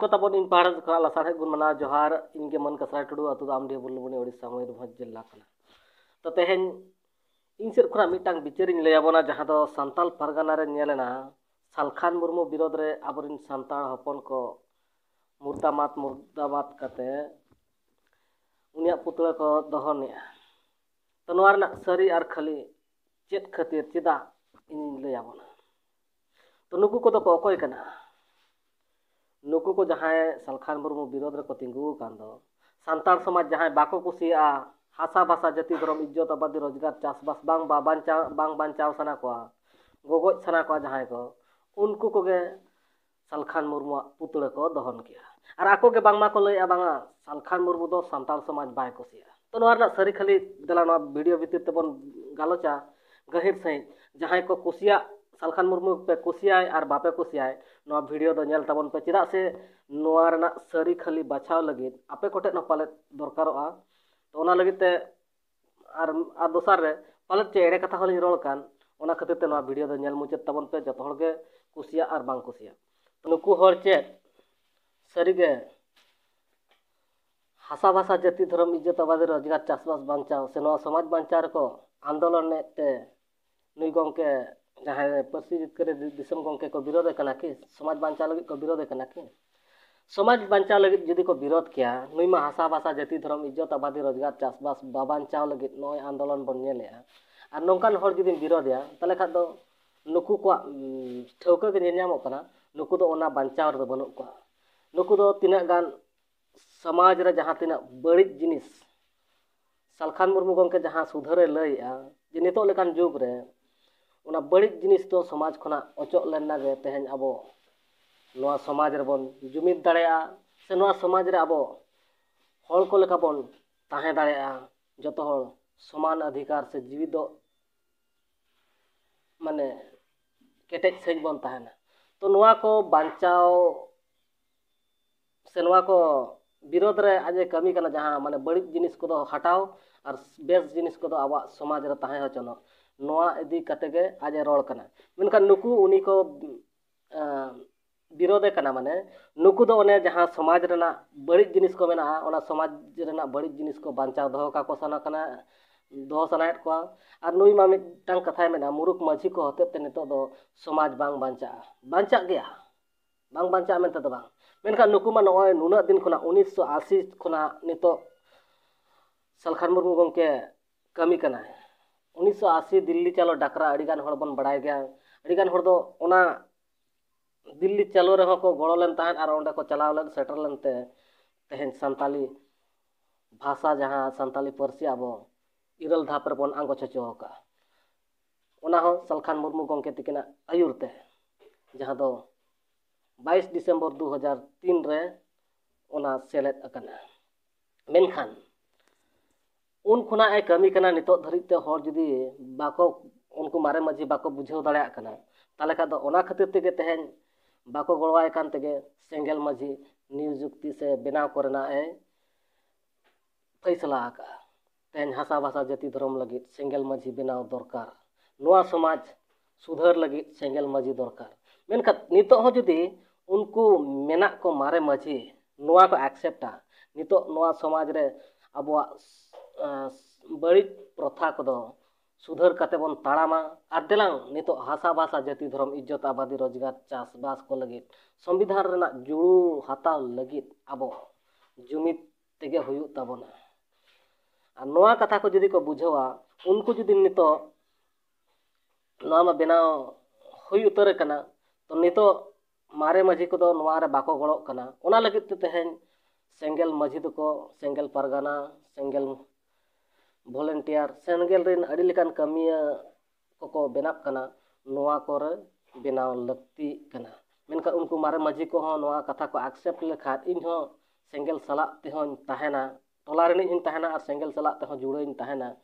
ᱛᱟᱵᱚᱱ ᱤᱧ ᱯᱟᱦᱴᱟ ᱠᱷᱚᱱ ᱞᱟᱥᱟᱲᱦᱮᱫ ᱵᱚᱱ ᱢᱟᱱᱟᱣ ᱡᱚᱦᱟᱨ ᱤᱧ ᱜᱮ ᱢᱟᱱ ᱠᱟᱥᱨᱟ ᱴᱩᱰᱩ ᱟᱛᱳ ᱫᱟᱢᱰᱤ ᱵᱩᱞᱵᱩᱱᱤ ᱳᱲᱤᱥᱟ ᱢᱚᱭᱩᱨᱵᱷᱚᱸᱡᱽ ᱡᱮᱞᱟ ᱠᱟᱱᱟ ᱛᱚ ᱛᱮᱦᱮᱧ ᱤᱧ ᱥᱮᱫ ᱠᱷᱚᱱᱟᱜ ᱢᱤᱫᱴᱟᱝ ᱵᱤᱪᱟᱹᱨᱤᱧ ᱞᱟᱹᱭ ᱟᱵᱚᱱᱟ ᱡᱟᱦᱟᱸ ᱫᱚ ᱥᱟᱱᱛᱟᱞ ᱯᱟᱨᱜᱟᱱᱟ ᱨᱮ ᱧᱮᱞᱮᱱᱟ ᱥᱟᱞᱠᱷᱟᱱ ᱢᱩᱨᱢᱩ ᱵᱤᱨᱳᱫ ᱨᱮ ᱟᱵᱚᱨᱮᱱ ᱥᱟᱱᱛᱟᱲ ᱦᱚᱯᱚᱱ ᱠᱚ मुर्दाबाद मुर्दाबाद करते उनिया पुतला को दहने तो नोर सारी और खाली चेत खातिर चेदा इन लैबना तो नुकू को अकोय ᱱᱩᱠᱩ ᱠᱚ ᱡᱟᱦᱟᱸᱭ ᱥᱟᱞᱠᱷᱟᱱ ᱢᱩᱨᱢᱩ ᱵᱤᱨᱳᱫ ᱨᱮᱠᱚ ᱛᱤᱸᱜᱩ ᱟᱠᱟᱱ ᱫᱚ ᱥᱟᱱᱛᱟᱲ ᱥᱚᱢᱟᱡᱽ ᱡᱟᱦᱟᱸᱭ ᱵᱟᱠᱚ ᱠᱩᱥᱤᱭᱟᱜᱼᱟ ᱦᱟᱥᱟ ᱵᱷᱟᱥᱟ ᱡᱟᱹᱛᱤ ᱫᱷᱚᱨᱚᱢ ᱤᱡᱽᱡᱚᱛ ᱟᱵᱟᱫᱤ ᱨᱳᱡᱽᱜᱟᱨ ᱪᱟᱥᱵᱟস ᱵᱟᱝ ᱵᱟᱧᱪᱟᱣ ᱵᱟᱝ ᱵᱟᱧᱪᱟᱣ ᱥᱟᱱᱟ ᱠᱚᱣᱟ ᱜᱚᱜᱚᱡ ᱥᱟᱱᱟ ᱠᱚᱣᱟ ᱡᱟᱦᱟᱸᱭ ᱠᱚ ᱩᱱᱠᱩ ᱠᱚᱜᱮ ᱥᱟᱞᱠᱷᱟᱱ ᱢᱩᱨᱢᱩᱣᱟᱜ ᱯᱩᱛᱲᱟᱹ ᱠᱚ ᱫᱚᱦᱚᱱ ᱠᱮᱜᱼᱟ ᱟᱨ ᱟᱠᱚᱜᱮ ᱵᱟᱝᱢᱟ ᱠᱚ ᱞᱟᱹᱭᱮᱜᱼᱟ ᱵᱟᱝᱟ ᱥᱟᱞᱠᱷᱟᱱ ᱢᱩᱨᱢᱩ ᱫᱚ ᱥᱟᱱᱛᱟᱲ ᱥᱚᱢᱟᱡᱽ ᱵᱟᱭ ᱠᱩᱥᱤᱭᱟᱜᱼᱟ ᱛᱚ ᱱᱚᱣᱟ ᱨᱮᱱᱟᱜ ᱥᱟᱹᱨᱤ ᱠᱷᱟᱹᱞᱤ ᱫᱮᱞᱟ ᱱᱚᱣᱟ ᱵᱷᱤᱰᱤᱭᱳ ᱵᱷᱤᱛᱤᱨ ᱛᱮᱵᱚᱱ ᱜᱟᱞᱚᱪᱟ ᱜᱟᱹᱦᱤᱨ ᱥᱟᱺᱦᱤᱡ ᱡᱟᱦᱟᱸᱭ ᱠᱚ ᱠᱩᱥᱤᱭᱟᱜ ᱥᱟᱞᱠᱷᱟᱱ ᱢᱩᱨᱢᱩ ᱯᱮ ᱠᱩᱥᱤᱭᱟᱭ ᱟᱨ ᱵᱟᱯᱮ ᱠᱩᱥᱤᱭᱟᱭ ᱱᱚᱣᱟ ᱵᱷᱤᱰᱤᱭᱳ ᱫᱚ ᱧᱮᱞ ᱛᱟᱵᱚᱱ ᱯᱮ ᱪᱮᱫᱟᱜ ᱥᱮ ᱱᱚᱣᱟ ᱨᱮᱱᱟᱜ ᱥᱟᱹᱨᱤ ᱠᱷᱟᱹᱞᱤ ᱵᱟᱪᱷᱟᱣ ᱞᱟᱹᱜᱤᱫ ᱟᱯᱮ ᱠᱚᱴᱷᱮᱱ ᱦᱚᱸ ᱯᱟᱞᱮᱫ ᱫᱚᱨᱠᱟᱨᱚᱜᱼᱟ ᱛᱚ ᱚᱱᱟ ᱞᱟᱹᱜᱤᱫ ᱛᱮ ᱟᱨ ᱟᱨ ᱫᱚᱥᱟᱨ ᱨᱮ ᱯᱟᱞᱮᱫ ᱪᱮ ᱮᱲᱮ ᱠᱟᱛᱷᱟ ᱦᱚᱸᱞᱤᱧ ᱨᱚᱲ ᱠᱟᱱ ᱚᱱᱟ ᱠᱷᱟᱹᱛᱤᱨ ᱛᱮ ᱱᱚᱣᱟ ᱵᱷᱤᱰᱤᱭᱳ ᱫᱚ ᱧᱮᱞ ᱢᱩᱪᱟᱹᱫ ᱛᱟᱵᱚᱱ ᱯᱮ ᱡᱚᱛᱚ ᱦᱚᱲ ᱜᱮ ᱠᱩᱥᱤᱭᱟᱜ ᱟᱨ ᱵᱟᱝ ᱠᱩᱥᱤᱭᱟᱜ ᱱᱩᱠᱩ ᱦᱚᱲ ᱪᱮᱫ ᱥᱟᱹᱨᱤᱜᱮ ᱦᱟᱥᱟ ᱵᱷᱟᱥᱟ ᱡᱟᱹᱛᱤ ᱫᱷᱚᱨᱚᱢ ᱤᱡᱽᱡᱚᱛ ᱟᱵᱟᱫᱤ ᱨᱳᱡᱽᱜᱟᱨ ᱪᱟᱥᱵᱟᱥ ᱵᱟᱧᱪᱟᱣ ᱥᱮ ᱱᱚᱣᱟ ᱥᱚᱢᱟᱡᱽ ᱵᱟᱧᱪᱟᱣ ᱨᱮᱠᱚ ᱟᱱᱫᱳᱞᱚᱱᱮᱫ ᱛᱮ ᱱᱩᱭ ᱜᱚᱢᱠᱮ তাহে প্রসিদ্ধ করে দিসম গংকে কো বিরোধ екনা কি সমাজ বানচা লাগি কো বিরোধ екনা কি সমাজ বানচা লাগি যদি কো বিরোধ কেয়া নৈমা ভাষা ভাষা জাতি ধর্ম ইজ্জত আবাদী রোজগার চাষবাস বাবান চাও লাগি নৈ আন্দোলন বনলে আ আর নোকান হর যদি বিরোধ দিয়া তালে খদ নুকু কো ঠৌকা গিন নিয়মকনা নুকু তো ওনা বানচা অর বনুকু নুকু তো তিনা গান সমাজ রে যাহা তিনা বড়ি জিনিস সালখান মুরমু গং কে যাহা সুধরে লৈয়া জেনে তো লেকান জুব রে बड़ी जिनिस तो समाज खुना अचोक लेना तेहे अब समाज रेबन जुमित दड़ा से समाज अब को लेकिन ताे समान अधिकार से जीवित माने केटे सज बन तहना तो को बांचाओ से को विरोध रे आज कमी माने बड़ी जिनिस को हटाओ और बेस जिनिस को आवा समाज तहे हचनो आज रुकी को विरोधे माने नुको जहाँ समाज बड़ी जिनिस को मना समाज बड़ी जिनिस को बचाव दहका को सना दह सना को नुमा मिटा कथा मेना मुरुख माझी को हत्या नित समाज बांग बांग गया बचा मेखान नुकमा नगे नुना दिन खुना उन्नीस सौ आशी खुना नित सालखान मुरमु गमे कमी उन्नीस दिल्ली चलो डाकरा अड़ीगान हड़ बन बड़ा गया अड़ीगान हड़ दो ओना दिल्ली चलो रहे को गड़ो लेन तहन और ओंडे को चलाव लेन सेटर लेन ते तेहन संताली भाषा जहाँ संताली पार्सी अब इरल धाप रे बन आंगो चचो का ओना हो सलखान मुर्मू गंके तिकिना आयुरते जहाँ दो 22 दिसंबर 2003 रे ओना सेलेद अकना मेनखान उन खुना कमी नित धारिते हर जी उनको मारे माझी बाको बुझे दाड़ा ताले खा तो खातिर तेगे तेहेन बाको गड़वाए कान तेगे सेंगल माझी नियुक्ति से बनाव को फैसला तेहेन हासा भाषा जाति धर्म लगे सेंगल माझी बनाव दरकार समाज सुधर लगे सेंगल माझी दरकार नित जी उनको मेना को मारे माझी नवा को एक्सेप्टा नित समाज रे अब बड़ी प्रथा को सुधर करते बन तड़ामा देलांग नित हासा भाषा जाति धर्म इज्जत आबादी रोजगार चाषबास को संविधान रना जुड़ हताव लगी अब जुमित तेगे होना कथा को जी को बुझा उनको जी नित बनाव हो उतर तो नित मारे माझी को बाको गड़ो करना लगी तेहन सेंगल माझी को सेंगल परगना सेंगल भलेंटियार सेनगल कमिया को बनाब करना को बनाव लगती उनको मारे माजी को कथा को एक्सेप्ट लेखा इन सेंगल साला तहना टलाणी तहना और सेंगल साला जुड़ेना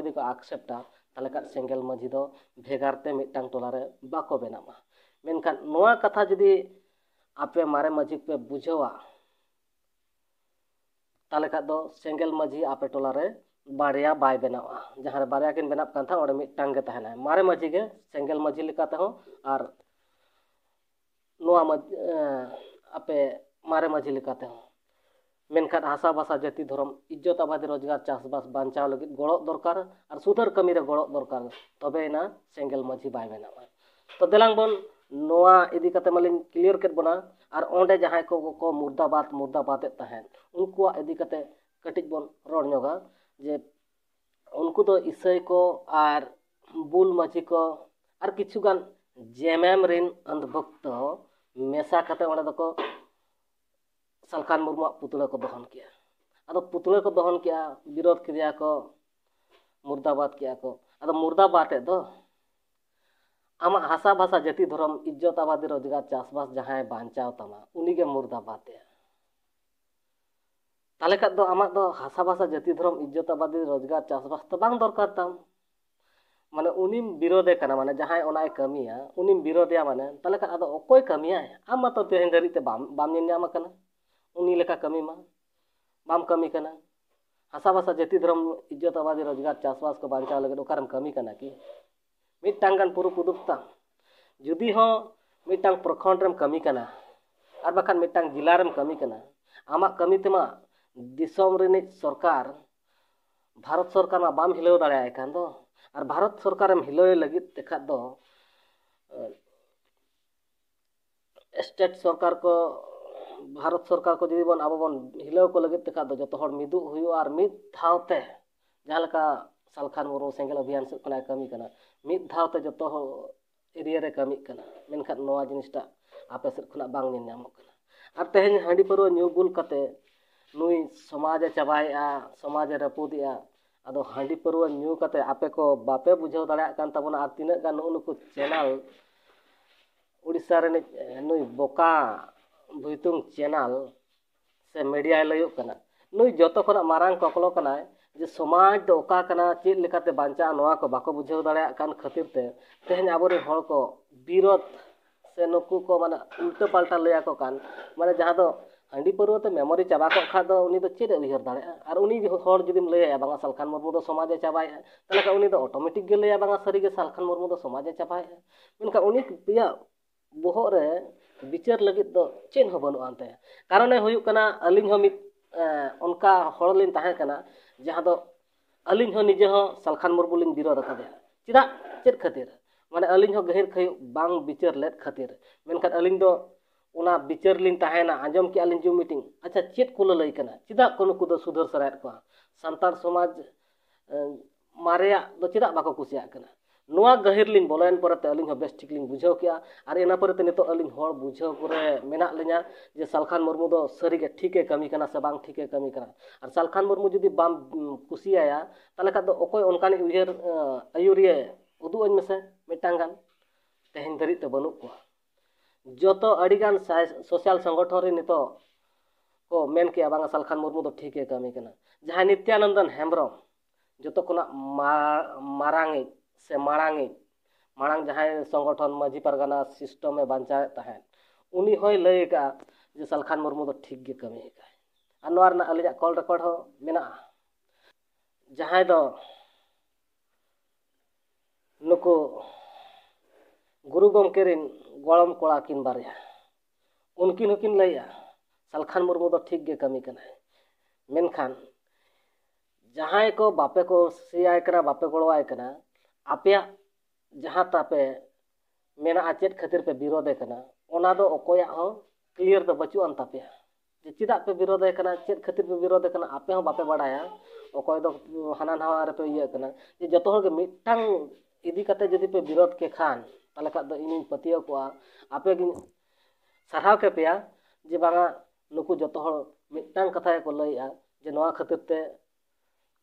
जी को एक्सेप्टा तेल सेंगल माजी तो भेगारते मिटा टलारे बाको बनामा मनखान कथा जी आपे मारे माजी पे बुझे तेल सेंगल माजी आपे टलारे बारे बै बना जहाँ बारे किन बना था तहना मारे माझी के सेंगल माझी लेकाते हो और मारे माझी लेकाते हासा भाषा जाति धरम इज्जत आबादी रोजगार चाषबास बचाव लगे गड़ो दरकार और सुधर कमी रे गड़ो दरकार तबेना सेंगल माझी बै बना तो देलांग बन नोआ इदी क्लियर के बना और अंडे जहां को मुर्दाबाद मुर्दाबाद उनको इदी कटिज बन रोड़ उनको तो इसई को और बुल माची को और किचुगान जेमेम अंधभक्त मेसा करते सालखान मुरमु पुतला तो को दहन के अब पुतला को दहन के विरोध के मुर्दाबाद के अब मुर्दाबाद आम हासा भाषा जति धर्म इज्जत आबादी रोजगार चाषबास जहाँ बांचाव तमा उनी के मुर्दाबाद है ताले खाद तो हासा भाषा जति धरम इज्जत आबादी रोजगार चाषबास तो बांग दरकार तम माने उनिम बिरोधे करना माने जहाँ ओनाय कमिया उनिम बिरोधे माने ताले खाद तो ओकोय कमिया है आम तो तेहन दरी ते बाम बाम निन्न आम करना उनी लेखा कमी मा बाम कमी करना हासा भाषा जति धरम इज्जत आबादी रोजगार चाषबास को बांचा लगे तो कर्म कमी करना कि मिट्टांग पुरुप उदुपता जुदी हों मिट्टांग प्रखंड रम कमी करना और बाखान मिट्टांग जिला रम कमी करना आमा कमी तेमा ᱫᱤᱥᱚᱢ ᱨᱤᱱᱤᱡ ᱥᱚᱨᱠᱟᱨ ᱵᱷᱟᱨᱚᱛ ᱥᱚᱨᱠᱟᱨ ᱢᱟ ᱵᱟᱢ ᱦᱤᱞᱟᱹᱣ ᱫᱟᱲᱮᱭᱟᱭ ᱠᱟᱱ ᱫᱚ ᱟᱨ ᱵᱷᱟᱨᱚᱛ ᱥᱚᱨᱠᱟᱨᱮᱢ ᱦᱤᱞᱟᱹᱣ ᱞᱟᱹᱜᱤᱫ ᱛᱮᱠᱷᱟᱡ ᱫᱚ ᱥᱴᱮᱴ ᱥᱚᱨᱠᱟᱨ ᱠᱚ ᱵᱷᱟᱨᱚᱛ ᱥᱚᱨᱠᱟᱨ ᱠᱚ ᱡᱩᱫᱤ ᱵᱚᱱ ᱟᱵᱚ ᱵᱚᱱ ᱦᱤᱞᱟᱹᱣ ᱠᱚ ᱞᱟᱹᱜᱤᱫ ᱛᱮᱠᱷᱟᱡ ᱫᱚ ᱡᱚᱛᱚ ᱦᱚᱲ ᱢᱤᱫᱩᱜ ᱦᱩᱭᱩᱜᱼᱟ ᱟᱨ ᱢᱤᱫ ᱫᱷᱟᱣᱛᱮ ᱡᱟᱦᱟᱸ ᱞᱮᱠᱟ ᱥᱟᱞᱠᱷᱟᱱ ᱢᱩᱨᱢᱩ ᱥᱮᱸᱜᱮᱞ ᱚᱵᱷᱤᱭᱟᱱ ᱥᱮᱫ ᱠᱷᱚᱱᱟᱜ ᱠᱟᱹᱢᱤ ᱠᱟᱱᱟ ᱢᱤᱫ ᱫᱷᱟᱣᱛᱮ ᱡᱚᱛᱚ ᱦᱚᱲ ᱮᱨᱤᱭᱟ ᱨᱮ ᱠᱟᱹᱢᱤᱜ ᱠᱟᱱᱟ ᱢᱮᱱᱠᱷᱟᱱ ᱱᱚᱣᱟ ᱡᱤᱱᱤᱥᱴᱟ ᱟᱯᱮ ᱥᱮᱫ ᱠᱷᱚᱱᱟᱜ ᱵᱟᱝ ᱧᱮᱞ ᱧᱟᱢᱚᱜ ᱠᱟᱱᱟ ᱟᱨ ᱛᱮᱦᱮᱧ ᱦᱟᱺᱰᱤ ᱯᱟᱹᱨᱣᱟᱹ ᱧᱩ ᱵᱩᱞ ᱠᱟᱛᱮ नुई समाज चाबा समाज रपूद अब हाँ पर्व नुते आपे को बापे बुझे दाकान तीना नुक चैनल उड़ीसा रन नु बोका भूत चैनल से मीडिया लयोगना नु जो खरंग ककल जे समाज अका चलते बाचा ना को बाको बुझे दान खातिर तेहेन अब को से नुक को मान उल्टा पाल्टा लिया मैं मानी जहाँ हाँडी पर्व मेमोरी चाबाक चेद उहर दर जो लिया सालखान मुरमु समाजे चाबा है अटोमेटिक लिया सारी सालखान मुरमु समाजे चाबा है बहुत विचार लगे चेद बनू अंत कारण होना अली उनका जहाँ अली निजे सालखान मुरमु बिरोध अका चेद चेद खातिर मानने अली गहिर खुद बाचार लेद खातिर मनखान अली ओना विचार लीना आज के लिए जो मीटिंग अच्छा चेक को लैकना चेदा को सुधर सर सान समाज मारे दो चेदा गहिर लिंग बोलें पर अली बेस ठीक लिंग बुझे और इनपर नित बुझे लिया जे सालखान मुरमु सारी के ठीक कमी करना से बांग ठीक कमी करना और सालखान मुरमु जुदी बाम कुसिया तेल खाद उ उदूँ मेसे मिटांग तेहेन धरते बनू को जो अड़ीगान सोशल संगठन रे नितो को मेन के बांगा सलखान मुर्मू तो ठीक है कमी करना जहाँ नित्यानंदन हेम्ब्रम जो तो खना मारांगे से मारांगे मांग जहाँ संगठन माजी परगना सिस्टम में बांचा तहन उनी होय लय का जे सलखान मुर्मू तो ठीक गे कमी का और नोर अलिया कॉल रिकॉर्ड हो मेना जहाँ दो नुको गुरु गमके गड़म कड़ा किन बारे उनकिन हकिन लैया सालखान मुरमु तो ठीक है कमी मेखान जहाँ को बापे को सिया बापे गड़वाय आप जहाँ तपे मेना चेक खातिर पे विरोधे तो क्लियर तो बचून तपे जे चेदा पे विरोधे चेक खातिर पे विरोधे आपे बापे बड़ा अकय तो हाना नवा पे जो मिट्टी जदि पे विरोध के खान इन पतिया को आपे सारा के पेया जे बा नुकु जो मिटांग कथा को लैया जे नवा खातिर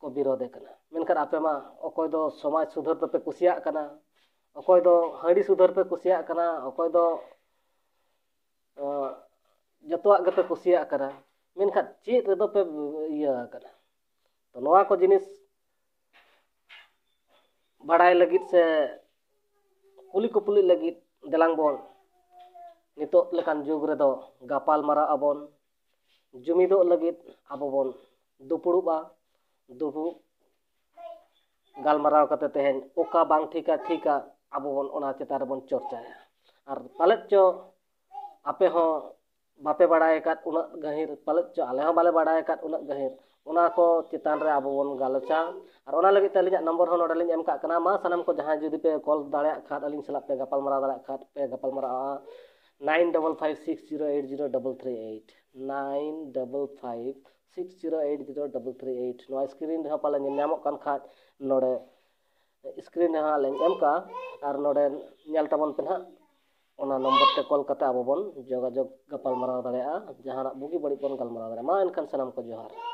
को विरोधे करना मेनकर आपे मा समाज सुधर पे कुसिया करना ओकोय सुधर पे कुसिया करना ओकोय दो जतवा पे कुसिया करा मेनकर चे तो जिन को लगे से कुली कुपुली लगे दलांग बन नित जुग रेद गपालमाराब जुमीद लगे अब बन दुपड़ा दुपु गलमारावे तेहन ओका बांग ठीका ठीका अब बन चेतार बन चर्चा और पालेट चो आपे बापे बड़ा उन गहिर पालेट चो आले बाले बड़ा उन गहिर अब बन गलोचा और अली नम्बर नोड़ेलीमें सामान को जहाँ जुदीपे कल दाखान अली सलापे गपालमार दाखान पे गपालमार nine double five six zero eight zero double three eight nine double five six zero eight zero double three eight ना स्क्रीन पाले खान नोड़े स्क्रीन एमका और नोड़े नलताबन पे ना नम्बर से कल करते अब बन जोाजोग गपालमार दाया जहाँ बुगी बड़ी बन गलमार दाया एनखान सामान को जोहार